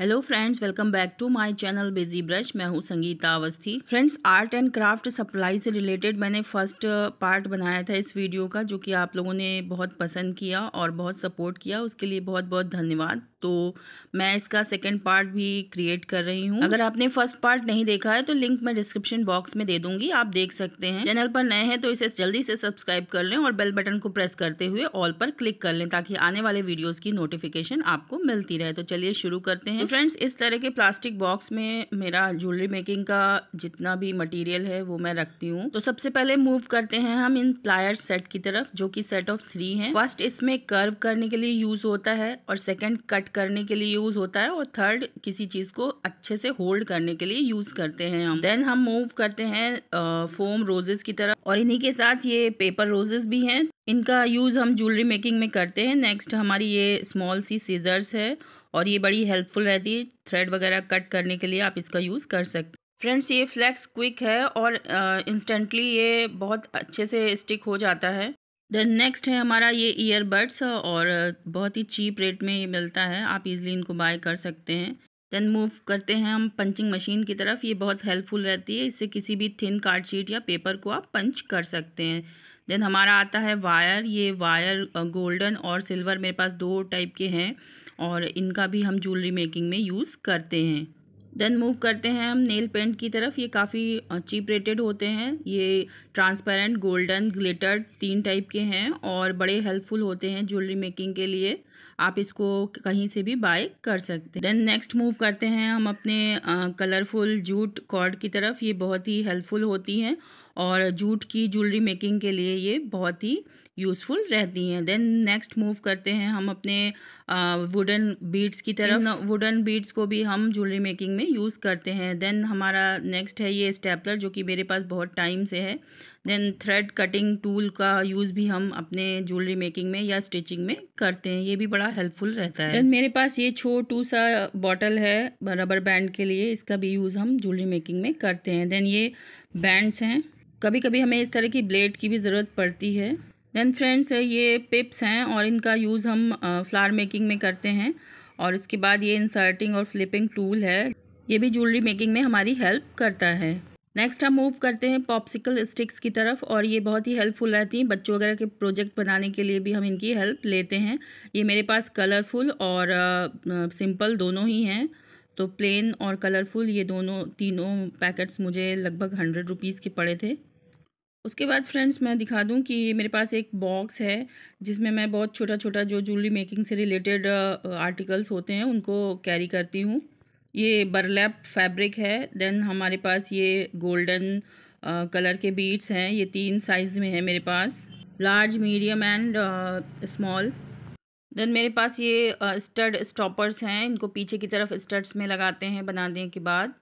hello friends welcome back to my channel busy brush मैं हूं Sangeeta Awasthi friends art and craft supply से related मैंने first part uh, बनाया था इस वीडियो का जो कि आप लोगों ने बहुत पसंद किया और बहुत सपोर्ट किया उसके लिए बहुत बहुत धन्यवाद तो मैं इसका सेकेंड पार्ट भी क्रिएट कर रही हूँ अगर आपने फर्स्ट पार्ट नहीं देखा है तो लिंक मैं डिस्क्रिप्शन बॉक्स में दे दूंगी आप देख सकते हैं चैनल पर नए हैं तो इसे जल्दी से सब्सक्राइब कर लें और बेल बटन को प्रेस करते हुए ऑल पर क्लिक कर लें ताकि आने वाले वीडियोस की नोटिफिकेशन आपको मिलती रहे तो चलिए शुरू करते हैं फ्रेंड्स इस तरह के प्लास्टिक बॉक्स में मेरा ज्वेलरी मेकिंग का जितना भी मटीरियल है वो मैं रखती हूँ तो सबसे पहले मूव करते हैं हम इन प्लायर सेट की तरफ जो की सेट ऑफ थ्री है फर्स्ट इसमें कर्व करने के लिए यूज होता है और सेकेंड कट करने के लिए यूज़ होता है और थर्ड किसी चीज़ को अच्छे से होल्ड करने के लिए यूज़ करते हैं हम देन हम मूव करते हैं फोम रोजेज़ की तरफ और इन्हीं के साथ ये पेपर रोजेज़ भी हैं इनका यूज़ हम ज्वेलरी मेकिंग में करते हैं नेक्स्ट हमारी ये स्मॉल सी सीजर्स है और ये बड़ी हेल्पफुल रहती है थ्रेड वगैरह कट करने के लिए आप इसका यूज़ कर सकते फ्रेंड्स ये फ्लैक्स क्विक है और इंस्टेंटली ये बहुत अच्छे से स्टिक हो जाता है देन नेक्स्ट है हमारा ये ईयरबड्स और बहुत ही चीप रेट में ये मिलता है आप इजीली इनको बाय कर सकते हैं देन मूव करते हैं हम पंचिंग मशीन की तरफ ये बहुत हेल्पफुल रहती है इससे किसी भी थिन कार्ड शीट या पेपर को आप पंच कर सकते हैं देन हमारा आता है वायर ये वायर गोल्डन और सिल्वर मेरे पास दो टाइप के हैं और इनका भी हम ज्वेलरी मेकिंग में यूज़ करते हैं देन मूव करते हैं हम नेल पेंट की तरफ ये काफ़ी चीप रेटेड होते हैं ये ट्रांसपेरेंट गोल्डन ग्लिटर तीन टाइप के हैं और बड़े हेल्पफुल होते हैं ज्वेलरी मेकिंग के लिए आप इसको कहीं से भी बाय कर सकते हैं देन नेक्स्ट मूव करते हैं हम अपने कलरफुल जूट कॉर्ड की तरफ ये बहुत ही हेल्पफुल होती हैं और जूट की ज्वेलरी मेकिंग के लिए ये बहुत ही यूज़फुल रहती हैं देन नेक्स्ट मूव करते हैं हम अपने वुडन बीड्स की तरफ वुडन बीड्स को भी हम ज्वेलरी मेकिंग में यूज़ करते हैं देन हमारा नेक्स्ट है ये स्टेपलर जो कि मेरे पास बहुत टाइम से है देन थ्रेड कटिंग टूल का यूज़ भी हम अपने ज्वेलरी मेकिंग में या स्टिचिंग में करते हैं ये भी बड़ा हेल्पफुल रहता है देन मेरे पास ये छोटू सा बॉटल है रबर बैंड के लिए इसका भी यूज़ हम ज्वेलरी मेकिंग में करते हैं देन ये बैंड्स हैं कभी कभी हमें इस तरह की ब्लेड की भी ज़रूरत पड़ती है देन फ्रेंड्स eh, ये पिप्स हैं और इनका यूज़ हम फ्लावर मेकिंग में करते हैं और इसके बाद ये इंसर्टिंग और फ्लिपिंग टूल है ये भी ज्वेलरी मेकिंग में हमारी हेल्प करता है नेक्स्ट हम मूव करते हैं पॉप्सिकल स्टिक्स की तरफ और ये बहुत ही हेल्पफुल रहती हैं बच्चों वगैरह के प्रोजेक्ट बनाने के लिए भी हम इनकी हेल्प लेते हैं ये मेरे पास कलरफुल और सिंपल दोनों ही हैं तो प्लेन और कलरफुल ये दोनों तीनों पैकेट्स मुझे लगभग हंड्रेड रुपीज़ के पड़े थे उसके बाद फ्रेंड्स मैं दिखा दूं कि मेरे पास एक बॉक्स है जिसमें मैं बहुत छोटा छोटा जो ज्वेलरी मेकिंग से रिलेटेड आर्टिकल्स होते हैं उनको कैरी करती हूँ ये बर्लैप फैब्रिक है देन हमारे पास ये गोल्डन कलर के बीट्स हैं ये तीन साइज़ में है मेरे पास large medium and small then मेरे पास ये स्टड स्टॉपर्स हैं इनको पीछे की तरफ स्टड्स में लगाते हैं बनाने के बाद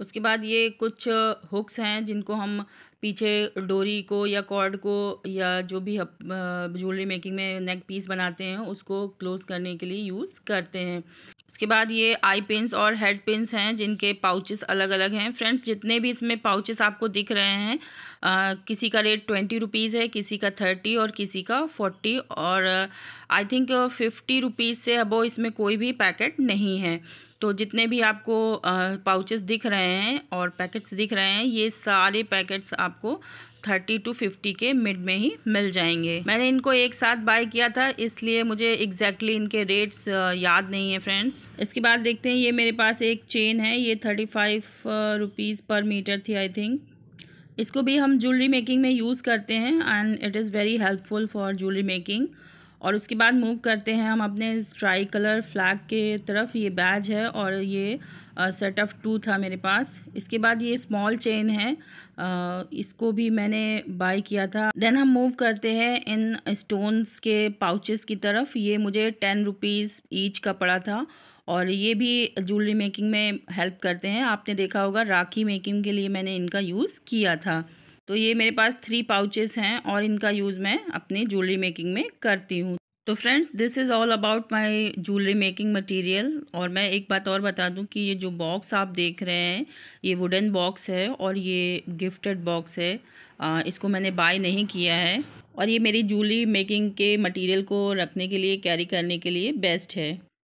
उसके बाद ये कुछ हुक्स हैं जिनको हम पीछे डोरी को या कॉर्ड को या जो भी ज्वेलरी मेकिंग में नेक पीस बनाते हैं उसको क्लोज़ करने के लिए यूज़ करते हैं इसके बाद ये आई पिंस और हेड पिंस हैं जिनके पाउचेस अलग अलग हैं फ्रेंड्स जितने भी इसमें पाउचेस आपको दिख रहे हैं आ, किसी का रेट ट्वेंटी रुपीज़ है किसी का थर्टी और किसी का फोर्टी और आई थिंक फिफ्टी रुपीज़ से अबो इसमें कोई भी पैकेट नहीं है तो जितने भी आपको पाउचेस दिख रहे हैं और पैकेट्स दिख रहे हैं ये सारे पैकेट्स आपको थर्टी टू फिफ्टी के मिड में ही मिल जाएंगे मैंने इनको एक साथ बाय किया था इसलिए मुझे एग्जैक्टली exactly इनके रेट्स याद नहीं है फ्रेंड्स इसके बाद देखते हैं ये मेरे पास एक चेन है ये thirty five rupees per metre थी आई थिंक इसको भी हम ज्वेलरी मेकिंग में यूज़ करते हैं and it is very helpful for jewellery making और उसके बाद मूव करते हैं हम अपने स्ट्राई कलर फ्लैग के तरफ ये बैज है और ये सेट ऑफ टू था मेरे पास इसके बाद ये स्मॉल चेन है आ, इसको भी मैंने बाय किया था देन हम मूव करते हैं इन स्टोन्स के पाउचेस की तरफ ये मुझे टेन रुपीज़ ईच का पड़ा था और ये भी ज्वेलरी मेकिंग में हेल्प करते हैं आपने देखा होगा राखी मेकिंग के लिए मैंने इनका यूज़ किया था तो ये मेरे पास थ्री पाउचेस हैं और इनका यूज़ मैं अपनी ज्वेलरी मेकिंग में करती हूँ तो friends this is all about my jewellery making material और मैं एक बात और बता दूं कि ये जो बॉक्स आप देख रहे हैं ये वुडन बॉक्स है और ये गिफ्टेड बॉक्स है आ, इसको मैंने बाय नहीं किया है और ये मेरी ज्वेलरी मेकिंग के मटेरियल को रखने के लिए कैरी करने के लिए बेस्ट है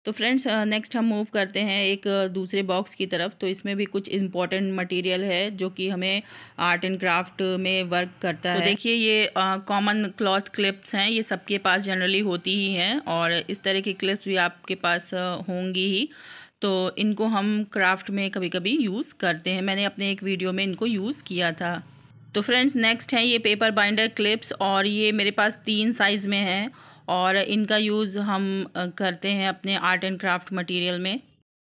तो फ्रेंड्स नेक्स्ट हम मूव करते हैं एक दूसरे बॉक्स की तरफ तो इसमें भी कुछ इम्पॉर्टेंट मटेरियल है जो कि हमें आर्ट एंड क्राफ्ट में वर्क करता तो है देखिए ये कॉमन क्लॉथ क्लिप्स हैं ये सबके पास जनरली होती ही हैं और इस तरह की क्लिप्स भी आपके पास होंगी ही तो इनको हम क्राफ्ट में कभी कभी यूज़ करते हैं मैंने अपने एक वीडियो में इनको यूज़ किया था तो फ्रेंड्स नेक्स्ट हैं ये पेपर बाइंडर क्लिप्स और ये मेरे पास तीन साइज़ में हैं और इनका यूज़ हम करते हैं अपने आर्ट एंड क्राफ्ट मटेरियल में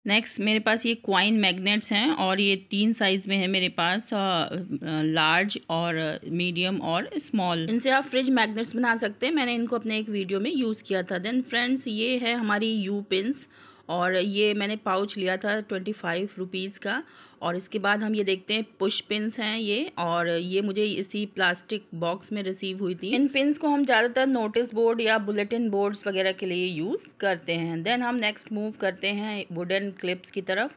नेक्स्ट मेरे पास ये क्वाइन मैग्नेट्स हैं और ये तीन साइज़ में है मेरे पास लार्ज और मीडियम और स्मॉल इनसे आप फ्रिज मैग्नेट्स बना सकते हैं मैंने इनको अपने एक वीडियो में यूज़ किया था देन फ्रेंड्स ये है हमारी यू पिंस और ये मैंने पाउच लिया था ट्वेंटी फाइव रुपीज़ का और इसके बाद हम ये देखते हैं पुश पिंस हैं ये और ये मुझे इसी प्लास्टिक बॉक्स में रिसीव हुई थी इन पिंस को हम ज़्यादातर नोटिस बोर्ड या बुलेटिन बोर्ड्स वगैरह के लिए यूज़ करते हैं देन हम नेक्स्ट मूव करते हैं वुडन क्लिप्स की तरफ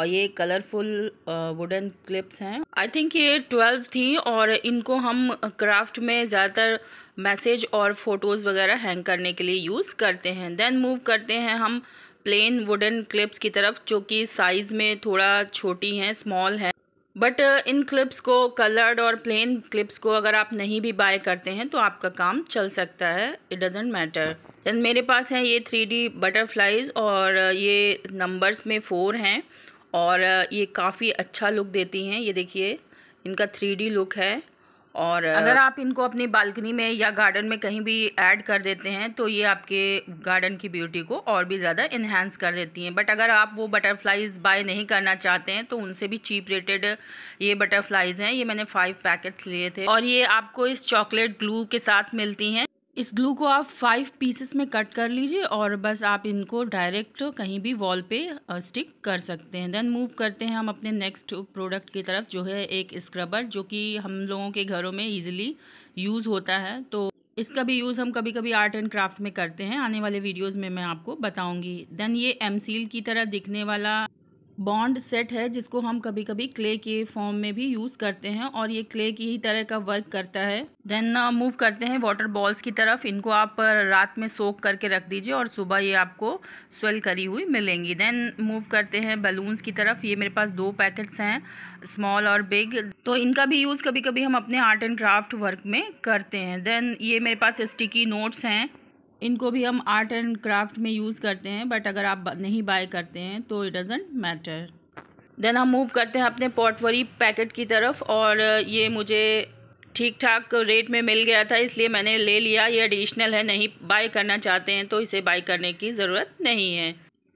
और ये कलरफुल वुडन क्लिप्स हैं आई थिंक ये ट्वेल्व थी और इनको हम क्राफ्ट में ज़्यादातर मैसेज और फ़ोटोज़ वगैरह हैंग करने के लिए यूज़ करते हैं देन मूव करते हैं हम प्लेन वुडन क्लिप्स की तरफ जो कि साइज़ में थोड़ा छोटी हैं स्मॉल है बट इन क्लिप्स को कलर्ड और प्लेन क्लिप्स को अगर आप नहीं भी बाय करते हैं तो आपका काम चल सकता है इट डजेंट मैटर एंड मेरे पास हैं ये थ्री डी बटरफ्लाइज़ और ये नंबर्स में फ़ोर हैं और ये काफ़ी अच्छा लुक देती हैं ये देखिए इनका थ्री डी लुक है और अगर आप इनको अपनी बालकनी में या गार्डन में कहीं भी ऐड कर देते हैं तो ये आपके गार्डन की ब्यूटी को और भी ज़्यादा इन्हेंस कर देती हैं बट अगर आप वो बटरफ्लाइज़ बाय नहीं करना चाहते हैं तो उनसे भी चीप रेटेड ये बटरफ्लाइज़ हैं ये मैंने फ़ाइव पैकेट्स लिए थे और ये आपको इस चॉकलेट ग्लू के साथ मिलती हैं इस ग्लू को आप फाइव पीसेस में कट कर लीजिए और बस आप इनको डायरेक्ट कहीं भी वॉल पे स्टिक कर सकते हैं देन मूव करते हैं हम अपने नेक्स्ट प्रोडक्ट की तरफ जो है एक स्क्रबर जो कि हम लोगों के घरों में इजीली यूज़ होता है तो इसका भी यूज़ हम कभी कभी आर्ट एंड क्राफ्ट में करते हैं आने वाले वीडियोज में मैं आपको बताऊंगी देन ये एम की तरह दिखने वाला बॉन्ड सेट है जिसको हम कभी कभी क्ले के फॉर्म में भी यूज़ करते हैं और ये क्ले की ही तरह का वर्क करता है देन मूव करते हैं वाटर बॉल्स की तरफ इनको आप रात में सोक करके रख दीजिए और सुबह ये आपको स्वेल करी हुई मिलेंगी देन मूव करते हैं बलून्स की तरफ ये मेरे पास दो पैकेट्स हैं स्मॉल और बिग तो इनका भी यूज़ कभी कभी हम अपने आर्ट एंड क्राफ्ट वर्क में करते हैं देन ये मेरे पास स्टिकी नोट्स हैं इनको भी हम आर्ट एंड क्राफ्ट में यूज़ करते हैं बट अगर आप नहीं बाय करते हैं तो इट डजेंट मैटर देन हम मूव करते हैं अपने पॉटवरी पैकेट की तरफ और ये मुझे ठीक ठाक रेट में मिल गया था इसलिए मैंने ले लिया ये एडिशनल है नहीं बाय करना चाहते हैं तो इसे बाय करने की ज़रूरत नहीं है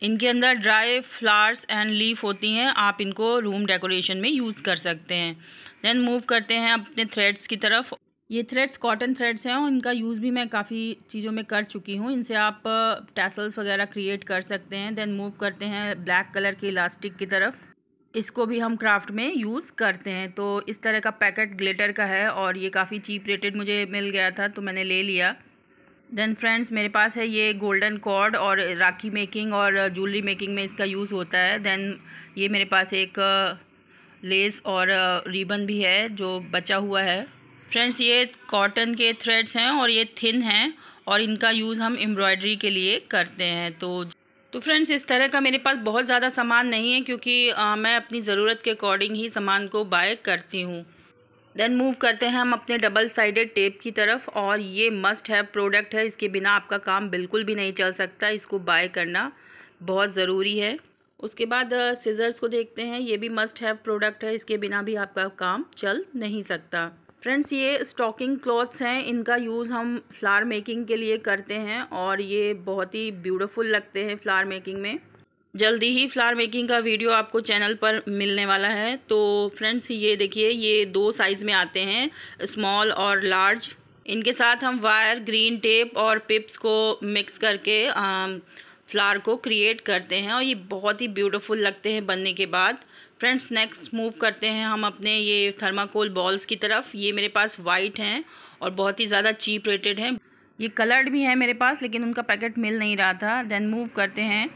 इनके अंदर ड्राई फ्लावर्स एंड लीफ होती हैं आप इनको रूम डेकोरेशन में यूज़ कर सकते हैं देन मूव करते हैं अपने थ्रेड्स की तरफ ये थ्रेड्स कॉटन थ्रेड्स हैं और इनका यूज़ भी मैं काफ़ी चीज़ों में कर चुकी हूँ इनसे आप टैसल्स वगैरह क्रिएट कर सकते हैं देन मूव करते हैं ब्लैक कलर के इलास्टिक की तरफ इसको भी हम क्राफ्ट में यूज़ करते हैं तो इस तरह का पैकेट ग्लिटर का है और ये काफ़ी चीप रेटेड मुझे मिल गया था तो मैंने ले लिया देन फ्रेंड्स मेरे पास है ये गोल्डन कॉर्ड और राखी मेकिंग और ज्वेलरी मेकिंग में इसका यूज़ होता है देन ये मेरे पास एक लेस और रिबन भी है जो बचा हुआ है फ्रेंड्स ये कॉटन के थ्रेड्स हैं और ये थिन हैं और इनका यूज़ हम एम्ब्रॉयडरी के लिए करते हैं तो तो फ्रेंड्स इस तरह का मेरे पास बहुत ज़्यादा सामान नहीं है क्योंकि आ, मैं अपनी ज़रूरत के अकॉर्डिंग ही सामान को बाय करती हूँ देन मूव करते हैं हम अपने डबल साइडेड टेप की तरफ और ये मस्ट है प्रोडक्ट है इसके बिना आपका काम बिल्कुल भी नहीं चल सकता इसको बाय करना बहुत ज़रूरी है उसके बाद सीज़र्स को देखते हैं ये भी मस्ट है प्रोडक्ट है इसके बिना भी आपका काम चल नहीं सकता फ्रेंड्स ये स्टॉकिंग क्लॉथ्स हैं इनका यूज़ हम फ्लावर मेकिंग के लिए करते हैं और ये बहुत ही ब्यूटीफुल लगते हैं फ्लावर मेकिंग में जल्दी ही फ्लावर मेकिंग का वीडियो आपको चैनल पर मिलने वाला है तो फ्रेंड्स ये देखिए ये दो साइज़ में आते हैं स्मॉल और लार्ज इनके साथ हम वायर ग्रीन टेप और पिप्स को मिक्स करके फ्लावर को क्रिएट करते हैं और ये बहुत ही ब्यूटीफुल लगते हैं बनने के बाद फ्रेंड्स नेक्स्ट मूव करते हैं हम अपने ये थर्माकोल बॉल्स की तरफ ये मेरे पास वाइट हैं और बहुत ही ज़्यादा चीप रेटेड हैं ये कलर्ड भी है मेरे पास लेकिन उनका पैकेट मिल नहीं रहा था देन मूव करते हैं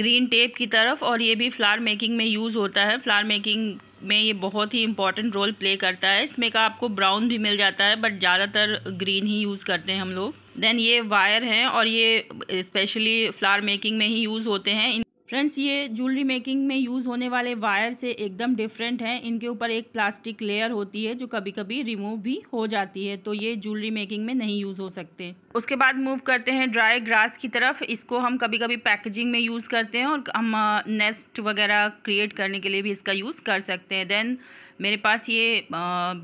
ग्रीन टेप की तरफ और ये भी फ्लावर मेकिंग में यूज़ होता है फ्लावर मेकिंग में ये बहुत ही इंपॉर्टेंट रोल प्ले करता है इसमें का आपको ब्राउन भी मिल जाता है बट ज़्यादातर ग्रीन ही यूज़ करते हैं हम लोग देन ये वायर हैं और ये स्पेशली फ्लावर मेकिंग में ही यूज़ होते हैं फ्रेंड्स ये ज्वेलरी मेकिंग में यूज़ होने वाले वायर से एकदम डिफरेंट हैं इनके ऊपर एक प्लास्टिक लेयर होती है जो कभी कभी रिमूव भी हो जाती है तो ये ज्वेलरी मेकिंग में नहीं यूज़ हो सकते उसके बाद मूव करते हैं ड्राई ग्रास की तरफ इसको हम कभी कभी पैकेजिंग में यूज़ करते हैं और हम नेस्ट वगैरह क्रिएट करने के लिए भी इसका यूज़ कर सकते हैं देन मेरे पास ये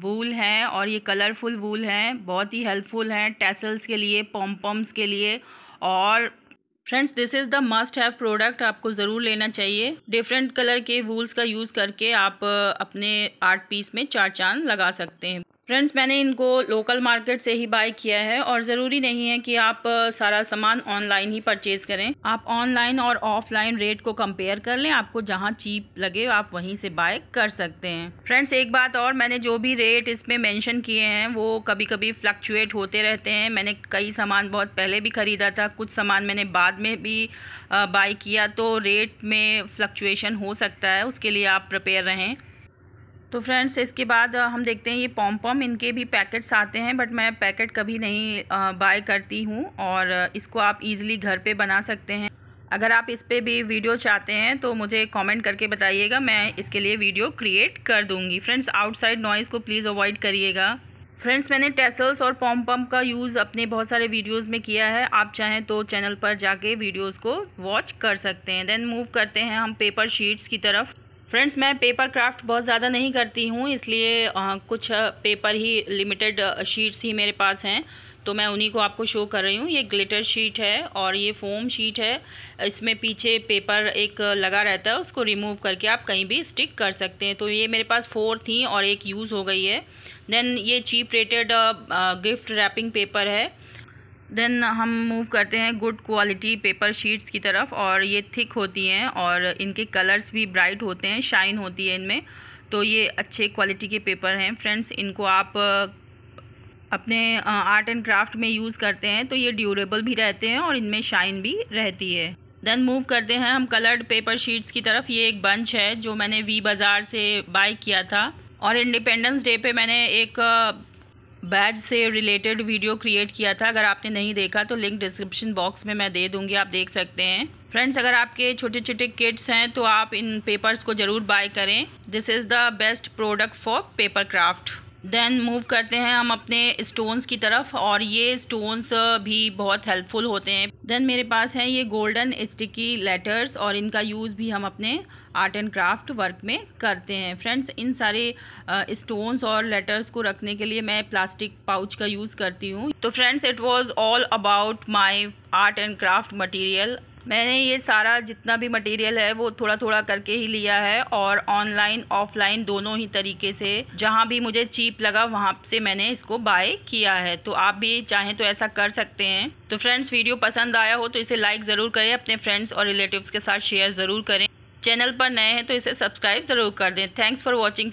वूल है और ये कलरफुल वूल हैं बहुत ही हेल्पफुल हैं टेसल्स के लिए पॉम्पॉम्स के लिए और friends this is the must have product आपको ज़रूर लेना चाहिए डिफरेंट कलर के वूल्स का यूज़ करके आप अपने आर्ट पीस में चार चांद लगा सकते हैं फ्रेंड्स मैंने इनको लोकल मार्केट से ही बाय किया है और ज़रूरी नहीं है कि आप सारा सामान ऑनलाइन ही परचेज करें आप ऑनलाइन और ऑफलाइन रेट को कंपेयर कर लें आपको जहां चीप लगे आप वहीं से बाय कर सकते हैं फ्रेंड्स एक बात और मैंने जो भी रेट इसमें मेंशन किए हैं वो कभी कभी फ्लक्चुएट होते रहते हैं मैंने कई सामान बहुत पहले भी ख़रीदा था कुछ सामान मैंने बाद में भी बाई किया तो रेट में फ्लक्चुएशन हो सकता है उसके लिए आप प्रिपेयर रहें तो फ्रेंड्स इसके बाद हम देखते हैं ये पॉम पॉम इनके भी पैकेट्स आते हैं बट मैं पैकेट कभी नहीं बाय करती हूँ और इसको आप इजीली घर पे बना सकते हैं अगर आप इस पर भी वीडियो चाहते हैं तो मुझे कमेंट करके बताइएगा मैं इसके लिए वीडियो क्रिएट कर दूँगी फ्रेंड्स आउटसाइड नॉइज़ को प्लीज़ अवॉइड करिएगा फ्रेंड्स मैंने टेसल्स और पॉम पॉम का यूज़ अपने बहुत सारे वीडियोस में किया है आप चाहें तो चैनल पर जाके वीडियोस को वॉच कर सकते हैं देन मूव करते हैं हम पेपर शीट्स की तरफ फ्रेंड्स मैं पेपर क्राफ्ट बहुत ज़्यादा नहीं करती हूँ इसलिए कुछ पेपर ही लिमिटेड शीट्स ही मेरे पास हैं तो मैं उन्हीं को आपको शो कर रही हूँ ये ग्लिटर शीट है और ये फोम शीट है इसमें पीछे पेपर एक लगा रहता है उसको रिमूव करके आप कहीं भी स्टिक कर सकते हैं तो ये मेरे पास फोर थी और एक यूज़ हो गई है देन ये cheap rated gift wrapping paper है देन हम मूव करते हैं गुड क्वालिटी पेपर शीट्स की तरफ और ये थिक होती हैं और इनके कलर्स भी ब्राइट होते हैं शाइन होती है इनमें तो ये अच्छे क्वालिटी के पेपर हैं फ्रेंड्स इनको आप uh, अपने आर्ट एंड क्राफ्ट में यूज़ करते हैं तो ये ड्यूरेबल भी रहते हैं और इनमें शाइन भी रहती है देन मूव करते हैं हम कलर्ड पेपर शीट्स की तरफ ये एक बंच है जो मैंने वी बाज़ार से बाई किया था और इंडिपेंडेंस डे पे मैंने एक uh, बैज से रिलेटेड वीडियो क्रिएट किया था अगर आपने नहीं देखा तो लिंक डिस्क्रिप्शन बॉक्स में मैं दे दूंगी आप देख सकते हैं फ्रेंड्स अगर आपके छोटे छोटे किट्स हैं तो आप इन पेपर्स को ज़रूर बाय करें this is the best product for paper craft then move करते हैं हम अपने स्टोन्स की तरफ और ये स्टोन्स uh, भी बहुत हेल्पफुल होते हैं देन मेरे पास है ये गोल्डन स्टिकी लेटर्स और इनका यूज़ भी हम अपने आर्ट एंड क्राफ्ट वर्क में करते हैं फ्रेंड्स इन सारे स्टोन्स uh, और लेटर्स को रखने के लिए मैं प्लास्टिक पाउच का यूज़ करती हूँ तो friends it was all about my art and craft material मैंने ये सारा जितना भी मटेरियल है वो थोड़ा थोड़ा करके ही लिया है और ऑनलाइन ऑफलाइन दोनों ही तरीके से जहाँ भी मुझे चीप लगा वहाँ से मैंने इसको बाय किया है तो आप भी चाहें तो ऐसा कर सकते हैं तो फ्रेंड्स वीडियो पसंद आया हो तो इसे लाइक ज़रूर करें अपने फ्रेंड्स और रिलेटिव्स के साथ शेयर ज़रूर करें चैनल पर नए हैं तो इसे सब्सक्राइब ज़रूर कर दें थैंक्स फॉर वॉचिंग